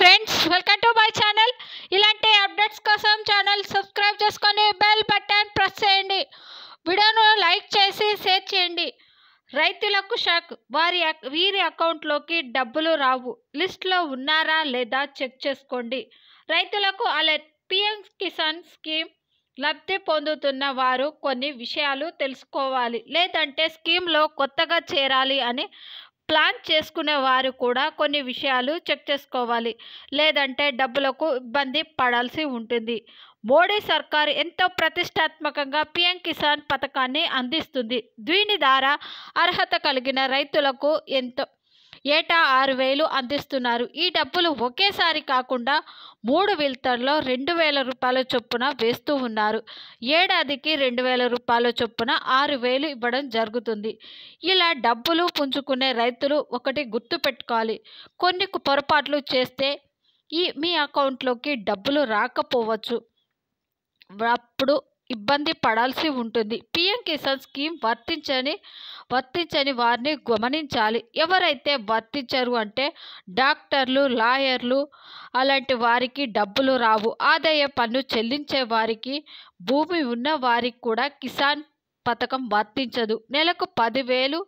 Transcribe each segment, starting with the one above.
friends welcome to my channel ఇలాంటి updates కోసం channel subscribe చేసుకొని బెల్ బటన్ ప్రెస్ చేయండి వీడియోను లైక్ చేసి షేర్ చేయండి రైతులకు షాక్ వారి వీరి అకౌంట్లోకి డబ్బులు రావు లిస్ట్లో ఉన్నారా లేదా చెక్ చేసుకోండి రైతులకు అలర్ట్ పిఎం కిసాన్ స్కీమ్ లబ్ధి పొందుతున్న వారు కొన్ని విషయాలు తెలుసుకోవాలి లేదంటే స్కీమ్లో కొత్తగా చేరాలి అని ప్లాన్ చేసుకునే వారు కూడా కొన్ని విషయాలు చెక్ చేసుకోవాలి లేదంటే డబ్బులకు ఇబ్బంది పడాల్సి ఉంటుంది మోడీ సర్కార్ ఎంతో ప్రతిష్టాత్మకంగా పిఎం కిసాన్ పథకాన్ని అందిస్తుంది దీని ద్వారా అర్హత కలిగిన రైతులకు ఎంతో ఏటా ఆరు వేలు అందిస్తున్నారు ఈ డబ్బులు ఒకేసారి కాకుండా మూడు విల్తల్లో రెండు వేల రూపాయల చొప్పున వేస్తూ ఉన్నారు ఏడాదికి రెండు వేల రూపాయల చొప్పున ఆరు వేలు ఇవ్వడం జరుగుతుంది ఇలా డబ్బులు పుంజుకునే రైతులు ఒకటి గుర్తు పెట్టుకోవాలి కొన్ని పొరపాట్లు చేస్తే ఈ మీ అకౌంట్లోకి డబ్బులు రాకపోవచ్చు అప్పుడు ఇబ్బంది పడాల్సి ఉంటుంది పిఎం కిసాన్ స్కీమ్ వర్తించని వర్తించని వారిని గమనించాలి ఎవరైతే వర్తించరు అంటే డాక్టర్లు లాయర్లు అలాంటి వారికి డబ్బులు రావు ఆదాయ పన్ను చెల్లించే వారికి భూమి ఉన్న వారికి కూడా కిసాన్ పథకం వర్తించదు నెలకు పదివేలు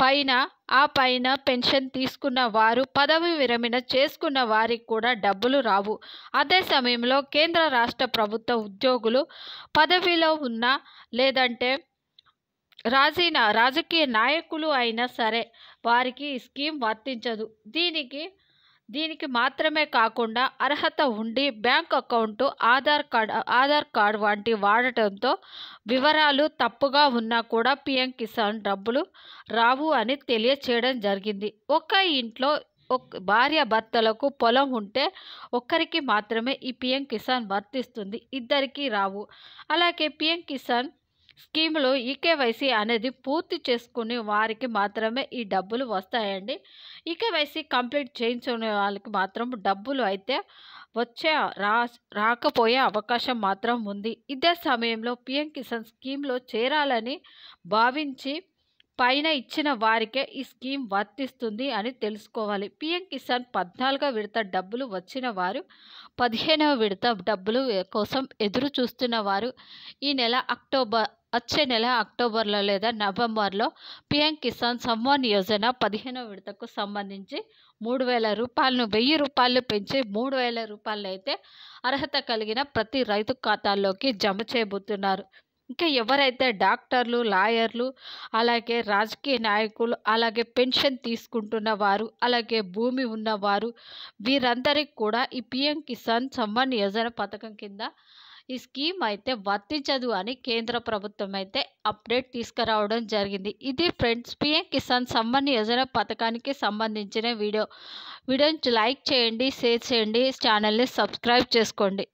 పైన ఆ పైన పెన్షన్ తీసుకున్న వారు పదవి విరమణ చేసుకున్న వారికి కూడా డబ్బులు రావు అదే సమయంలో కేంద్ర రాష్ట్ర ప్రభుత్వ ఉద్యోగులు పదవిలో ఉన్న లేదంటే రాజీనా రాజకీయ నాయకులు అయినా సరే వారికి ఈ స్కీమ్ వర్తించదు దీనికి దీనికి మాత్రమే కాకుండా అర్హత ఉండి bank account Aadhaar card Aadhaar card వంటి వాడటంతో వివరాలు తప్పుగా ఉన్నా కూడా పిఎం కిసాన్ డబ్బులు రావు అని తెలియచేయడం జరిగింది ఒక ఇంట్లో భార్య భర్తలకు పొలం ఉంటే ఒక్కరికి మాత్రమే ఈ పిఎం కిసాన్ వర్తిస్తుంది ఇద్దరికీ రావు అలాగే పిఎం కిసాన్ స్కీమ్లో ఈకేవైసీ అనేది పూర్తి చేసుకుని వారికి మాత్రమే ఈ డబ్బులు వస్తాయండి ఈకేవైసీ కంప్లీట్ చేయించుకునే వాళ్ళకి మాత్రం డబ్బులు అయితే వచ్చే రా రాకపోయే అవకాశం మాత్రం ఉంది ఇదే సమయంలో పిఎం కిసాన్ స్కీమ్లో చేరాలని భావించి పైన ఇచ్చిన వారికే ఈ స్కీమ్ వర్తిస్తుంది అని తెలుసుకోవాలి పిఎం కిసాన్ పద్నాలుగో విడత డబ్బులు వచ్చిన వారు పదిహేనవ విడత డబ్బులు కోసం ఎదురు చూస్తున్న వారు ఈ నెల అక్టోబర్ వచ్చే నెల అక్టోబర్లో లేదా నవంబర్లో పిఎం కిసాన్ సమ్మాన్ యోజన పదిహేనో విడతకు సంబంధించి మూడు వేల రూపాయలను వెయ్యి రూపాయలు పెంచి మూడు వేల రూపాయలు అయితే అర్హత కలిగిన ప్రతి రైతు ఖాతాల్లోకి జమ చేయబోతున్నారు ఇంకా ఎవరైతే డాక్టర్లు లాయర్లు అలాగే రాజకీయ నాయకులు అలాగే పెన్షన్ తీసుకుంటున్న వారు అలాగే భూమి ఉన్నవారు వీరందరికీ కూడా ఈ పిఎం కిసాన్ సమ్మాన్ యోజన పథకం కింద ఈ స్కీమ్ అయితే వర్తించదు అని కేంద్ర ప్రభుత్వం అయితే అప్డేట్ తీసుకురావడం జరిగింది ఇది ఫ్రెండ్స్ పిఎం కిసాన్ సమ్మన్ యోజన పథకానికి సంబంధించిన వీడియో వీడియోని లైక్ చేయండి షేర్ చేయండి ఛానల్ని సబ్స్క్రైబ్ చేసుకోండి